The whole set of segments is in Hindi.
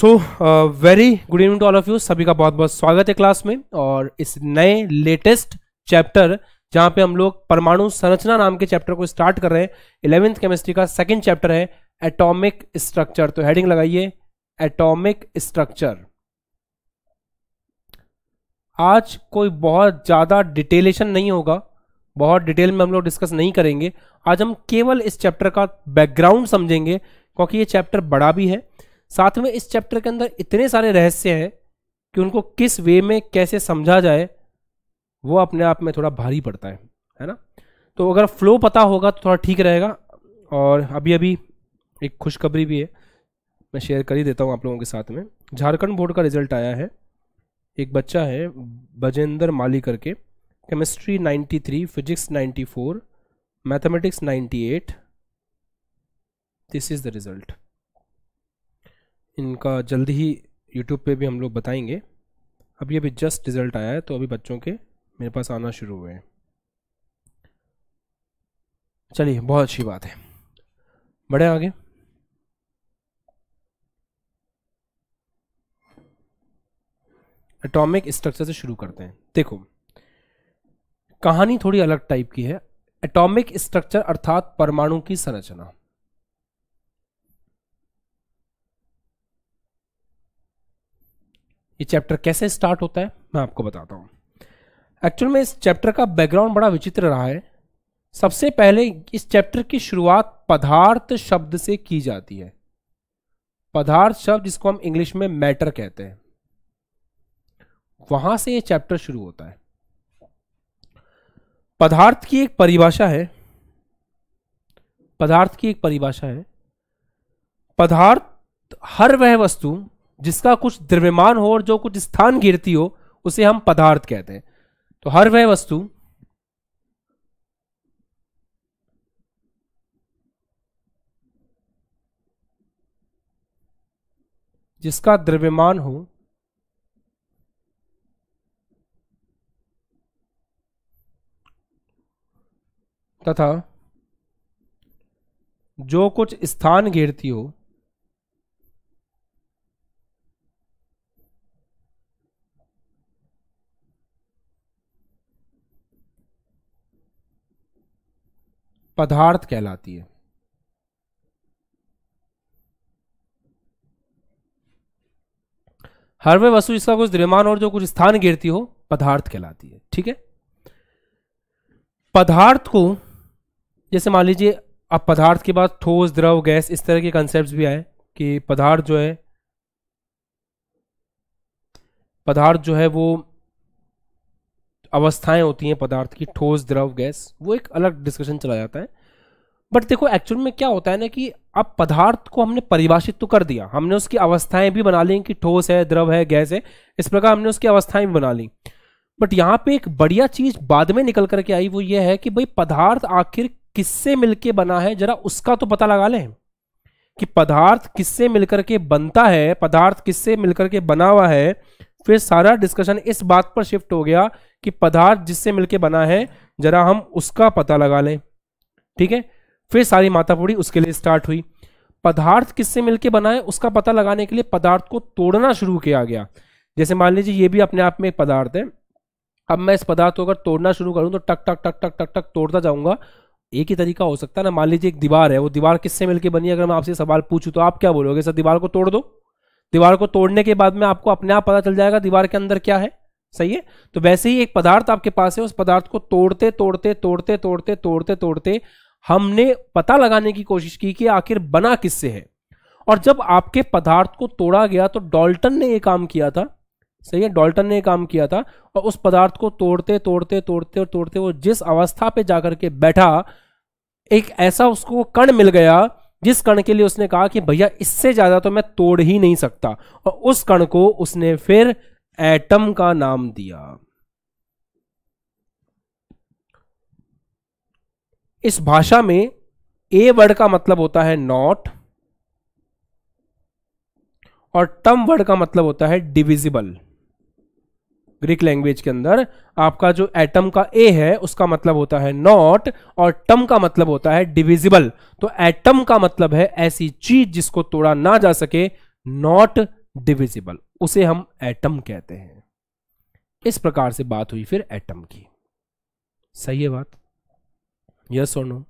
So very good evening to all of you सभी का बहुत बहुत स्वागत है क्लास में और इस नए लेटेस्ट चैप्टर जहां पे हम लोग परमाणु संरचना नाम के चैप्टर को स्टार्ट कर रहे हैं इलेवेंथ केमिस्ट्री का सेकंड चैप्टर है एटॉमिक स्ट्रक्चर तो हेडिंग लगाइए एटॉमिक स्ट्रक्चर आज कोई बहुत ज़्यादा डिटेलेशन नहीं होगा बहुत डिटेल में हम लोग डिस्कस नहीं करेंगे आज हम केवल इस चैप्टर का बैकग्राउंड समझेंगे क्योंकि ये चैप्टर बड़ा भी है साथ में इस चैप्टर के अंदर इतने सारे रहस्य हैं कि उनको किस वे में कैसे समझा जाए वो अपने आप में थोड़ा भारी पड़ता है है ना तो अगर फ्लो पता होगा तो थोड़ा ठीक रहेगा और अभी अभी एक खुशखबरी भी है मैं शेयर कर ही देता हूँ आप लोगों के साथ में झारखंड बोर्ड का रिजल्ट आया है एक बच्चा है बजेंद्र माली करके chemistry 93 physics 94 mathematics 98 this is the result इनका जल्द ही यूट्यूब पे भी हम लोग बताएंगे अभी अभी जस्ट रिज़ल्ट आया है तो अभी बच्चों के मेरे पास आना शुरू हुए हैं चलिए बहुत अच्छी बात है बढ़े आगे एटॉमिक स्ट्रक्चर से शुरू करते हैं देखो कहानी थोड़ी अलग टाइप की है एटॉमिक स्ट्रक्चर अर्थात परमाणु की संरचना ये चैप्टर कैसे स्टार्ट होता है मैं आपको बताता हूँ एक्चुअल में इस चैप्टर का बैकग्राउंड बड़ा विचित्र रहा है सबसे पहले इस चैप्टर की शुरुआत पदार्थ शब्द से की जाती है पदार्थ शब्द जिसको हम इंग्लिश में मैटर कहते हैं वहां से यह चैप्टर शुरू होता है पदार्थ की एक परिभाषा है पदार्थ की एक परिभाषा है पदार्थ हर वह वस्तु जिसका कुछ द्रव्यमान हो और जो कुछ स्थान घिरती हो उसे हम पदार्थ कहते हैं तो हर वह वस्तु जिसका द्रव्यमान हो तथा जो कुछ स्थान घेरती हो पदार्थ कहलाती है हर वे वस्तु इसका कुछ द्रव्यमान और जो कुछ स्थान घेरती हो पदार्थ कहलाती है ठीक है पदार्थ को जैसे मान लीजिए अब पदार्थ के बाद ठोस द्रव गैस इस तरह के कंसेप्ट भी आए कि पदार्थ जो है पदार्थ जो है वो अवस्थाएं होती हैं पदार्थ की ठोस द्रव गैस वो एक अलग डिस्कशन चला जाता है बट देखो एक्चुअल में क्या होता है ना कि अब पदार्थ को हमने परिभाषित तो कर दिया हमने उसकी अवस्थाएं भी बना ली कि ठोस है द्रव है गैस है इस प्रकार हमने उसकी अवस्थाएं भी बना ली बट यहाँ पे एक बढ़िया चीज बाद में निकल करके आई वो ये है कि भाई पदार्थ आखिर किससे मिलके बना है जरा उसका तो पता लगा लें कि पदार्थ किससे मिलकर के बनता है पदार्थ किससे मिलकर के बना हुआ है फिर सारा डिस्कशन इस बात पर शिफ्ट हो गया कि पदार्थ जिससे मिलके बना है जरा हम उसका पता लगा लें ठीक है फिर सारी माथापूरी उसके लिए स्टार्ट हुई पदार्थ किससे मिलके बना है उसका पता लगाने के लिए पदार्थ को तोड़ना शुरू किया गया जैसे मान लीजिए ये भी अपने आप में एक पदार्थ है अब मैं इस पदार्थ को अगर तोड़ना शुरू करूं तो टक टक टक टक टक टक तोड़ता जाऊंगा एक ही तरीका हो सकता है ना मान लीजिए एक दीवार है वो दीवार किससे मिलकर बनी है अगर मैं आपसे सवाल पूछूं तो आप क्या बोलोगे सर दीवार को तोड़ दो दीवार को तोड़ने के बाद में आपको अपने आप पता चल जाएगा दीवार के अंदर क्या है सही है तो वैसे ही एक पदार्थ आपके पास है उस पदार्थ को तोड़ते तोड़ते तोड़ते तोड़ते तोड़ते तोड़ते हमने पता लगाने की कोशिश की कि आखिर बना किससे है और जब आपके पदार्थ को तोड़ा गया तो डॉल्टन ने यह काम किया था सही है डॉल्टन ने काम किया था और उस पदार्थ को तोड़ते तोड़ते तोड़ते और तोड़ते वो जिस अवस्था पे जाकर के बैठा एक ऐसा उसको कण मिल गया जिस कण के लिए उसने कहा कि भैया इससे ज्यादा तो मैं तोड़ ही नहीं सकता और उस कण को उसने फिर एटम का नाम दिया इस भाषा में ए वर्ड का मतलब होता है नॉट और टम वर्ड का मतलब होता है डिविजिबल ग्रीक लैंग्वेज के अंदर आपका जो एटम का ए है उसका मतलब होता है नॉट और टम का मतलब होता है डिविजिबल तो एटम का मतलब है ऐसी चीज जिसको तोड़ा ना जा सके नॉट डिविजिबल उसे हम एटम कहते हैं इस प्रकार से बात हुई फिर एटम की सही है बात यस और नो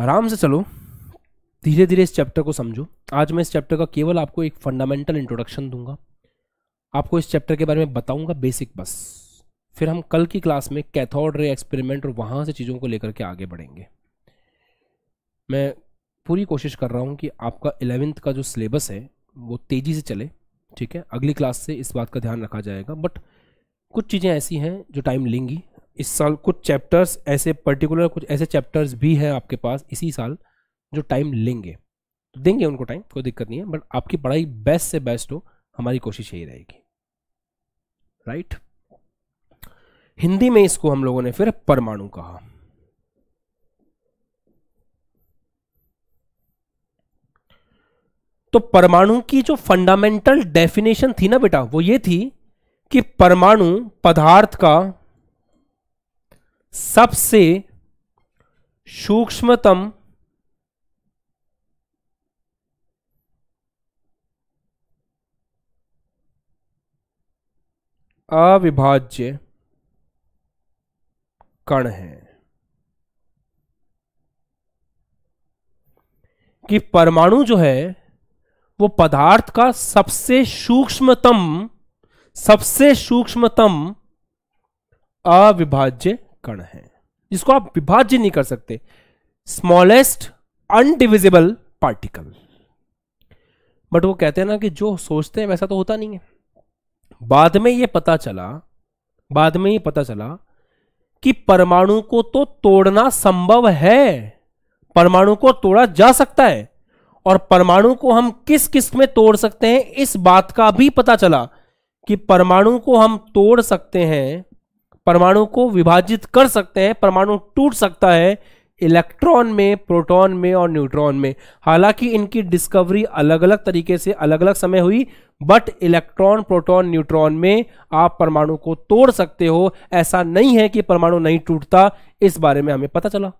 आराम से चलो धीरे धीरे इस चैप्टर को समझो आज मैं इस चैप्टर का केवल आपको एक फंडामेंटल इंट्रोडक्शन दूंगा आपको इस चैप्टर के बारे में बताऊंगा बेसिक बस फिर हम कल की क्लास में कैथोड रे एक्सपेरिमेंट और वहाँ से चीज़ों को लेकर के आगे बढ़ेंगे मैं पूरी कोशिश कर रहा हूँ कि आपका इलेवेंथ का जो सिलेबस है वो तेज़ी से चले ठीक है अगली क्लास से इस बात का ध्यान रखा जाएगा बट कुछ चीज़ें ऐसी हैं जो टाइम लेंगी इस साल कुछ चैप्टर्स ऐसे पर्टिकुलर कुछ ऐसे चैप्टर्स भी हैं आपके पास इसी साल जो टाइम लेंगे तो देंगे उनको टाइम कोई दिक्कत नहीं है बट आपकी पढ़ाई बेस्ट से बेस्ट हो हमारी कोशिश यही रहेगी राइट हिंदी में इसको हम लोगों ने फिर परमाणु कहा तो परमाणु की जो फंडामेंटल डेफिनेशन थी ना बेटा वो ये थी कि परमाणु पदार्थ का सबसे सूक्ष्मतम अविभाज्य कण है कि परमाणु जो है वो पदार्थ का सबसे सूक्ष्मतम सबसे सूक्ष्मतम अविभाज्य कण है जिसको आप विभाज्य नहीं कर सकते स्मॉलेस्ट अनडिविजिबल पार्टिकल बट वो कहते हैं ना कि जो सोचते हैं वैसा तो होता नहीं है बाद में यह पता चला बाद में ये पता चला कि परमाणु को तो तोड़ना संभव है परमाणु को तोड़ा जा सकता है और परमाणु को हम किस किस में तोड़ सकते हैं इस बात का भी पता चला कि परमाणु को हम तोड़ सकते हैं परमाणु को विभाजित कर सकते हैं परमाणु टूट सकता है इलेक्ट्रॉन में प्रोटॉन में और न्यूट्रॉन में हालांकि इनकी डिस्कवरी अलग अलग तरीके से अलग अलग समय हुई बट इलेक्ट्रॉन प्रोटॉन न्यूट्रॉन में आप परमाणु को तोड़ सकते हो ऐसा नहीं है कि परमाणु नहीं टूटता इस बारे में हमें पता चला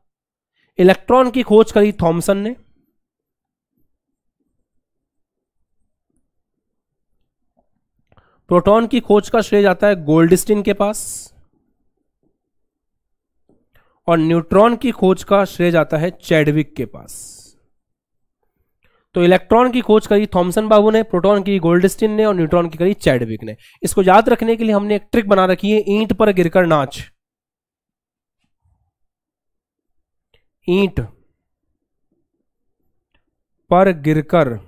इलेक्ट्रॉन की खोज करी थॉमसन ने प्रोटॉन की खोज का श्रेय जाता है गोल्डस्टिन के पास और न्यूट्रॉन की खोज का श्रेय जाता है चैडविक के पास तो इलेक्ट्रॉन की खोज करी थॉमसन बाबू ने प्रोटॉन की गोल्डस्टिन ने और न्यूट्रॉन की करी चैडविक ने इसको याद रखने के लिए हमने एक ट्रिक बना रखी है ईंट पर गिरकर नाच ईंट पर गिरकर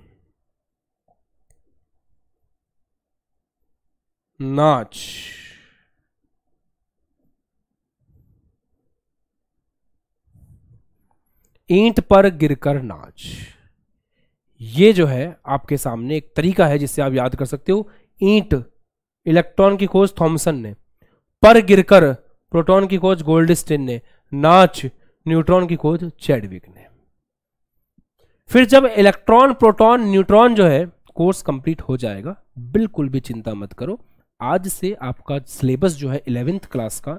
नाच ईंट पर गिरकर नाच ये जो है आपके सामने एक तरीका है जिससे आप याद कर सकते हो ईंट इलेक्ट्रॉन की खोज थॉमसन ने पर गिरकर प्रोटॉन की खोज गोल्डस्टेन ने नाच न्यूट्रॉन की खोज चैडविक ने फिर जब इलेक्ट्रॉन प्रोटॉन न्यूट्रॉन जो है कोर्स कंप्लीट हो जाएगा बिल्कुल भी चिंता मत करो आज से आपका सिलेबस जो है इलेवेंथ क्लास का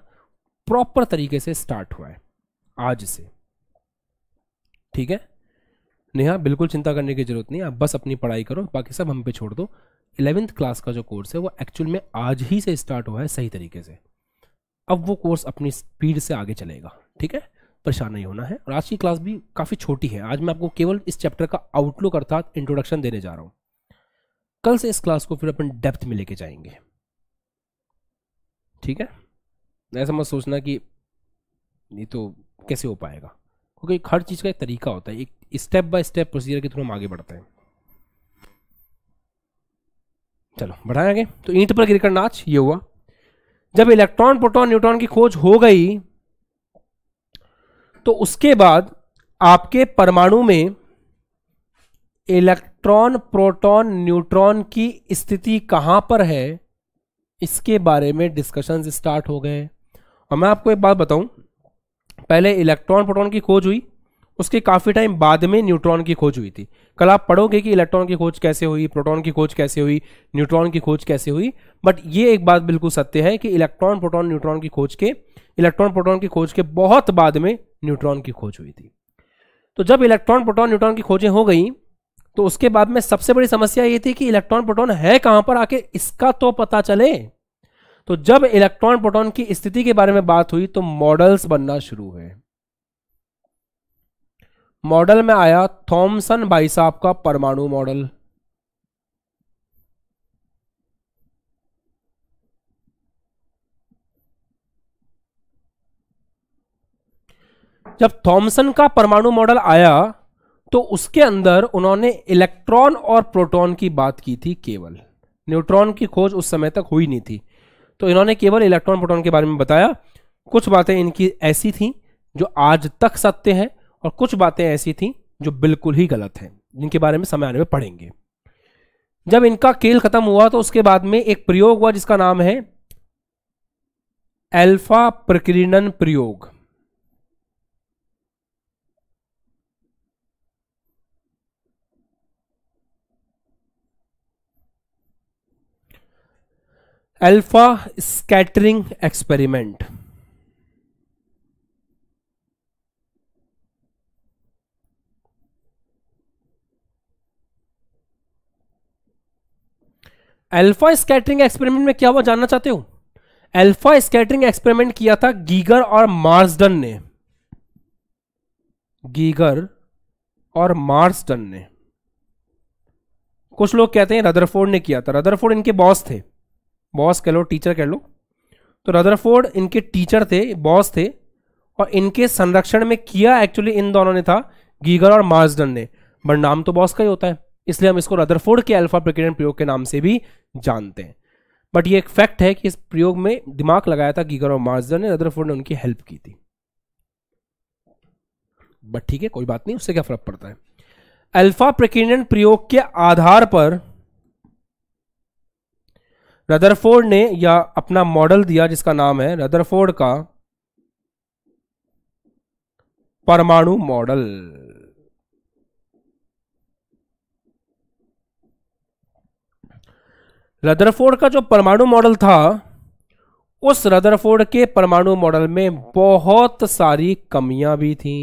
प्रॉपर तरीके से स्टार्ट हुआ है आज से ठीक है नेहा बिल्कुल चिंता करने की ज़रूरत नहीं आप बस अपनी पढ़ाई करो बाकी सब हम पे छोड़ दो इलेवेंथ क्लास का जो कोर्स है वो एक्चुअल में आज ही से स्टार्ट हुआ है सही तरीके से अब वो कोर्स अपनी स्पीड से आगे चलेगा ठीक है परेशान नहीं होना है और आज की क्लास भी काफ़ी छोटी है आज मैं आपको केवल इस चैप्टर का आउटलुक अर्थात इंट्रोडक्शन देने जा रहा हूँ कल से इस क्लास को फिर अपन डेप्थ में लेके जाएंगे ठीक है ऐसा मत सोचना कि ये तो कैसे हो पाएगा क्योंकि okay, हर चीज़ का एक तरीका होता है एक स्टेप बाय स्टेप प्रोसीजर के थ्रू हम आगे बढ़ते हैं चलो बढ़ाएं आगे तो ईंट पर गिरकर नाच ये हुआ जब इलेक्ट्रॉन प्रोटॉन न्यूट्रॉन की खोज हो गई तो उसके बाद आपके परमाणु में इलेक्ट्रॉन प्रोटॉन न्यूट्रॉन की स्थिति कहां पर है इसके बारे में डिस्कशंस स्टार्ट हो गए और मैं आपको एक बात बताऊं पहले इलेक्ट्रॉन प्रोटॉन की खोज हुई उसके काफ़ी टाइम बाद में न्यूट्रॉन की खोज हुई थी कल आप पढ़ोगे कि इलेक्ट्रॉन की खोज कैसे हुई प्रोटॉन की खोज कैसे हुई न्यूट्रॉन की खोज कैसे हुई बट ये एक बात बिल्कुल सत्य है कि इलेक्ट्रॉन प्रोटॉन न्यूट्रॉन की खोज के इलेक्ट्रॉन प्रोटॉन की खोज के बहुत बाद में न्यूट्रॉन की खोज हुई थी तो जब इलेक्ट्रॉन प्रोटॉन न्यूट्रॉन की खोजें हो गई तो उसके बाद में सबसे बड़ी समस्या ये थी कि इलेक्ट्रॉन प्रोटॉन है कहाँ पर आके इसका तो पता चले तो जब इलेक्ट्रॉन प्रोटॉन की स्थिति के बारे में बात हुई तो मॉडल्स बनना शुरू हुए मॉडल में आया थॉमसन भाई साहब का परमाणु मॉडल जब थॉमसन का परमाणु मॉडल आया तो उसके अंदर उन्होंने इलेक्ट्रॉन और प्रोटॉन की बात की थी केवल न्यूट्रॉन की खोज उस समय तक हुई नहीं थी तो इन्होंने केवल इलेक्ट्रॉन प्रोटॉन के बारे में बताया कुछ बातें इनकी ऐसी थी जो आज तक सत्य है और कुछ बातें ऐसी थी जो बिल्कुल ही गलत हैं जिनके बारे में समय आने में पढ़ेंगे जब इनका केल खत्म हुआ तो उसके बाद में एक प्रयोग हुआ जिसका नाम है एल्फा प्रकीर्णन प्रयोग alpha scattering experiment alpha scattering experiment में क्या हुआ जानना चाहते हो अल्फा स्कैटरिंग एक्सपेरिमेंट किया था गीगर और मार्सडन ने गीगर और मार्सडन ने कुछ लोग कहते हैं रदरफोर्ड ने किया था रदरफोर्ड इनके बॉस थे बॉस कह लो टीचर कह लो तो रदरफोर्ड इनके टीचर थे बॉस थे और इनके संरक्षण में किया एक्चुअली इन दोनों ने था गीगर और मार्सडन ने बट नाम तो बॉस का ही होता है इसलिए हम इसको रदरफोर्ड के अल्फा प्रकीर्णन प्रयोग के नाम से भी जानते हैं बट ये एक फैक्ट है कि इस प्रयोग में दिमाग लगाया था गीगर और मार्सडन ने रदरफोर्ड ने उनकी हेल्प की थी बट ठीक है कोई बात नहीं उससे क्या फर्क पड़ता है अल्फा प्रकीर्णन प्रयोग के आधार पर रदरफोर्ड ने या अपना मॉडल दिया जिसका नाम है रदरफोर्ड का परमाणु मॉडल रदरफोर्ड का जो परमाणु मॉडल था उस रदरफोर्ड के परमाणु मॉडल में बहुत सारी कमियां भी थीं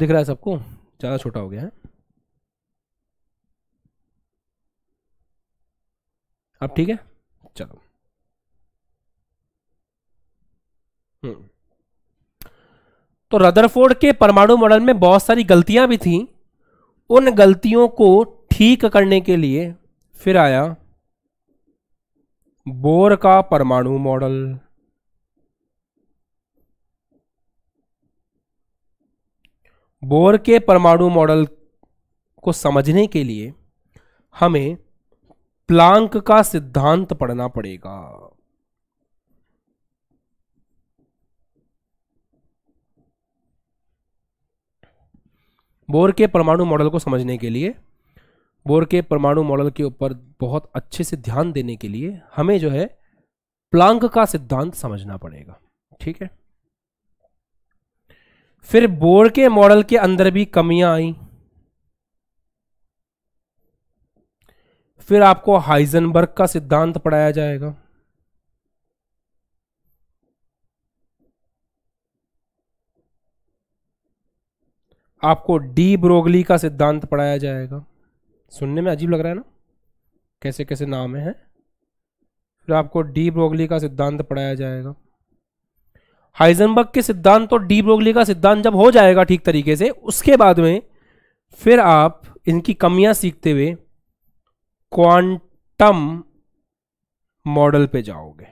दिख रहा है सबको ज्यादा छोटा हो गया है अब ठीक है चलो हम्म। तो रदरफोर्ड के परमाणु मॉडल में बहुत सारी गलतियां भी थी उन गलतियों को ठीक करने के लिए फिर आया बोर का परमाणु मॉडल बोर के परमाणु मॉडल को समझने के लिए हमें प्लांक का सिद्धांत पढ़ना पड़ेगा बोर के परमाणु मॉडल को समझने के लिए बोर के परमाणु मॉडल के ऊपर बहुत अच्छे से ध्यान देने के लिए हमें जो है प्लांक का सिद्धांत समझना पड़ेगा ठीक है फिर बोर के मॉडल के अंदर भी कमियां आई फिर आपको हाइजनबर्ग का सिद्धांत पढ़ाया जाएगा आपको डी ब्रोगली का सिद्धांत पढ़ाया जाएगा सुनने में अजीब लग रहा है ना कैसे कैसे नाम है फिर आपको डी ब्रोगली का सिद्धांत पढ़ाया जाएगा हाइजनबर्ग के सिद्धांत और डी ब्रोगली का सिद्धांत जब हो जाएगा ठीक तरीके से उसके बाद में फिर आप इनकी कमियां सीखते हुए क्वांटम मॉडल पे जाओगे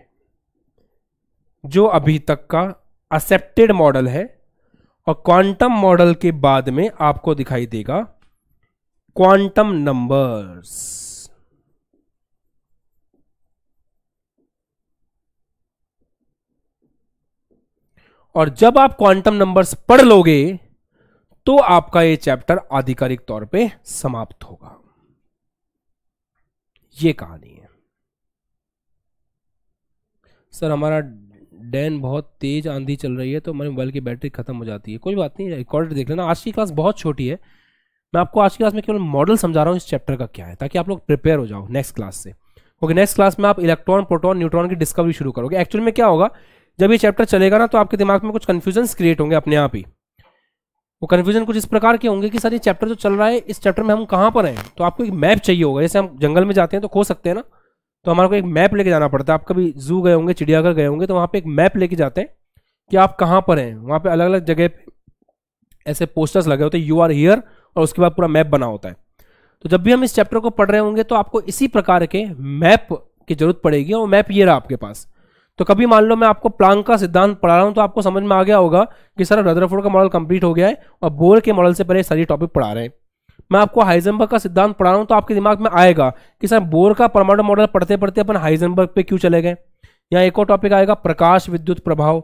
जो अभी तक का एक्सेप्टेड मॉडल है और क्वांटम मॉडल के बाद में आपको दिखाई देगा क्वांटम नंबर्स और जब आप क्वांटम नंबर्स पढ़ लोगे तो आपका ये चैप्टर आधिकारिक तौर पे समाप्त होगा ये कहानी है सर हमारा डैन बहुत तेज आंधी चल रही है तो हमारे मोबाइल की बैटरी खत्म हो जाती है कोई बात नहीं रिकॉर्ड देख लेना आज की क्लास बहुत छोटी है मैं आपको आज की क्लास में केवल मॉडल समझा रहा हूँ इस चैप्टर का क्या है ताकि आप लोग प्रिपेयर हो जाओ नेक्स्ट क्लास से ओके नेक्स्ट क्लास में आप इलेक्ट्रॉन प्रोटॉन न्यूट्रॉन की डिस्कवरी शुरू करोगे एक्चुअल में क्या होगा जब ये चैप्टर चलेगा ना तो आपके दिमाग में कुछ कन्फ्यूजन्स क्रिएट होंगे अपने आप ही वो कन्फ्यूजन कुछ इस प्रकार के होंगे कि सर ये चैप्टर जो चल रहा है इस चैप्टर में हम कहाँ पर हैं तो आपको एक मैप चाहिए होगा जैसे हम जंगल में जाते हैं तो खो सकते हैं ना तो हमारे को एक मैप लेके जाना पड़ता है आप कभी जू गए होंगे चिड़ियाघर गए होंगे तो वहाँ पर एक मैप लेके जाते हैं कि आप कहाँ पर हैं वहाँ पर अलग अलग जगह ऐसे पोस्टर्स लगे होते हैं यू आर हियर और उसके बाद पूरा मैप बना होता है तो जब भी हम इस चैप्टर को पढ़ रहे होंगे तो आपको इसी प्रकार के मैप की जरूरत पड़ेगी और मैप ये रहा आपके पास तो कभी मान लो मैं आपको प्लांक का सिद्धांत पढ़ा रहा हूँ तो आपको समझ में आ गया होगा कि सर रदरफोर्ड का मॉडल कंप्लीट हो गया है और बोर के मॉडल से पहले सारी टॉपिक पढ़ा रहे हैं मैं आपको हाइजनबर्ग का सिद्धांत पढ़ा रहा हूँ तो आपके दिमाग में आएगा कि सर बोर का परमाणु मॉडल पढ़ते पढ़ते अपन हाइजनबर्ग पे क्यों चले गए या एक और टॉपिक आएगा प्रकाश विद्युत प्रभाव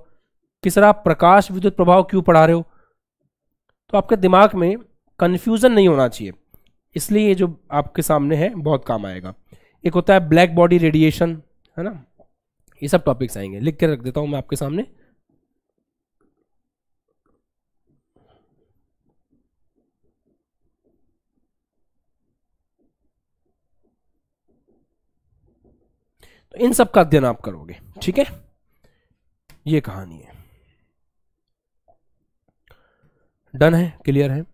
कि सर आप प्रकाश विद्युत प्रभाव क्यों पढ़ा रहे हो तो आपके दिमाग में कन्फ्यूज़न नहीं होना चाहिए इसलिए ये जो आपके सामने है बहुत काम आएगा एक होता है ब्लैक बॉडी रेडिएशन है ना ये सब टॉपिक्स आएंगे लिख कर रख देता हूँ मैं आपके सामने तो इन सब का अध्ययन आप करोगे ठीक है ये कहानी है डन है क्लियर है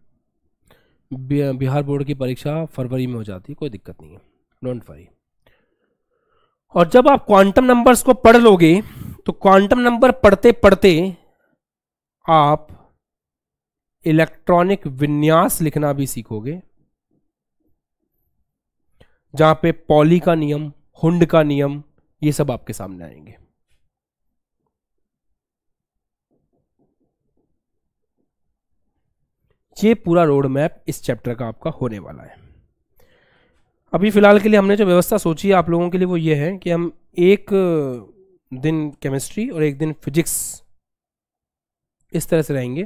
बिहार बोर्ड की परीक्षा फरवरी में हो जाती है कोई दिक्कत नहीं है डोंट वरी और जब आप क्वांटम नंबर्स को पढ़ लोगे तो क्वांटम नंबर पढ़ते पढ़ते आप इलेक्ट्रॉनिक विन्यास लिखना भी सीखोगे जहां पे पॉली का नियम हुंड का नियम ये सब आपके सामने आएंगे ये पूरा रोड मैप इस चैप्टर का आपका होने वाला है अभी फ़िलहाल के लिए हमने जो व्यवस्था सोची है आप लोगों के लिए वो ये है कि हम एक दिन केमिस्ट्री और एक दिन फिजिक्स इस तरह से रहेंगे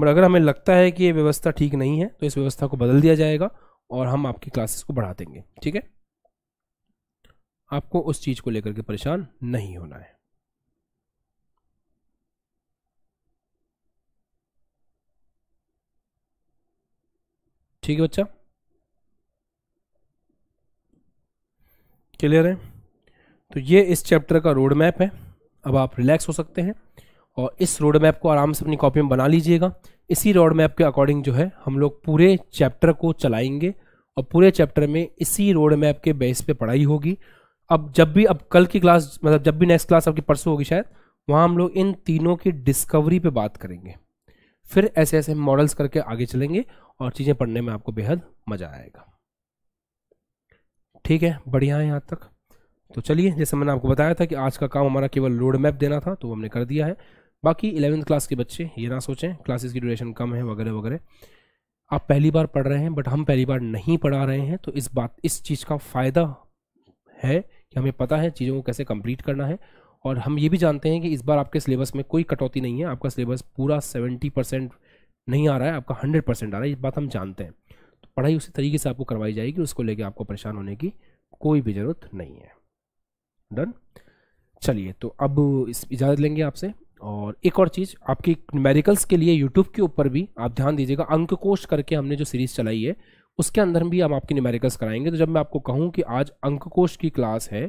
बट अगर हमें लगता है कि ये व्यवस्था ठीक नहीं है तो इस व्यवस्था को बदल दिया जाएगा और हम आपकी क्लासेस को बढ़ा देंगे ठीक है आपको उस चीज़ को लेकर के परेशान नहीं होना है ठीक है बच्चा क्लियर है तो ये इस चैप्टर का रोड मैप है अब आप रिलैक्स हो सकते हैं और इस रोड मैप को आराम से अपनी कॉपी में बना लीजिएगा इसी रोड मैप के अकॉर्डिंग जो है हम लोग पूरे चैप्टर को चलाएंगे और पूरे चैप्टर में इसी रोड मैप के बेस पे पढ़ाई होगी अब जब भी अब कल की क्लास मतलब जब भी नेक्स्ट क्लास आपकी परसों होगी शायद वहाँ हम लोग इन तीनों की डिस्कवरी पर बात करेंगे फिर ऐसे ऐसे मॉडल्स करके आगे चलेंगे और चीज़ें पढ़ने में आपको बेहद मज़ा आएगा ठीक है बढ़िया है यहाँ तक तो चलिए जैसे मैंने आपको बताया था कि आज का काम हमारा केवल रोड मैप देना था तो हमने कर दिया है बाकी इलेवेंथ क्लास के बच्चे ये ना सोचें क्लासेस की ड्यूरेशन कम है वगैरह वगैरह आप पहली बार पढ़ रहे हैं बट हम पहली बार नहीं पढ़ा रहे हैं तो इस बात इस चीज़ का फ़ायदा है कि हमें पता है चीज़ों को कैसे कम्प्लीट करना है और हम ये भी जानते हैं कि इस बार आपके सिलेबस में कोई कटौती नहीं है आपका सिलेबस पूरा सेवेंटी परसेंट नहीं आ रहा है आपका हंड्रेड परसेंट आ रहा है इस बात हम जानते हैं पढ़ाई उसी तरीके से आपको करवाई जाएगी उसको लेके आपको परेशान होने की कोई भी ज़रूरत नहीं है डन चलिए तो अब इस इजाज़त लेंगे आपसे और एक और चीज़ आपकी न्यूमेरिकल्स के लिए यूट्यूब के ऊपर भी आप ध्यान दीजिएगा अंक कोश करके हमने जो सीरीज़ चलाई है उसके अंदर भी हम आपकी न्यूमेरिकल्स कराएंगे तो जब मैं आपको कहूँ कि आज अंक कोश की क्लास है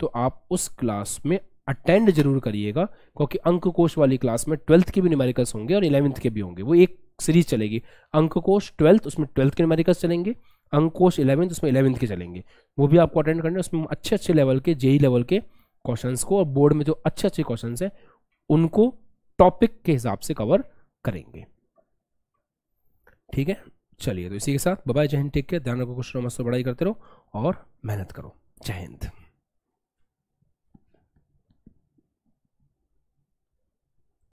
तो आप उस क्लास में अटेंड जरूर करिएगा क्योंकि अंक कोश वाली क्लास में ट्वेल्थ के भी न्यूमेरिकल्स होंगे और इलेवंथ के भी होंगे वो एक सीरीज चलेगी अंक कोश ट्वेल्थ उसमें ट्वेल्थ के न्यूमेरिकल्स चलेंगे अंक कोश इलेवंथ उसमें इलेवंथ के चलेंगे वो भी आपको अटेंड करना है उसमें अच्छे अच्छे लेवल के जेई लेवल e के क्वेश्चंस को और बोर्ड में जो अच्छे अच्छे क्वेश्चंस हैं उनको टॉपिक के हिसाब से कवर करेंगे ठीक है चलिए तो इसी के साथ बबाई जय हिंद टेक केयर ध्यान रखो कुछ मस्त बढ़ाई करते रहो और मेहनत करो जय हिंद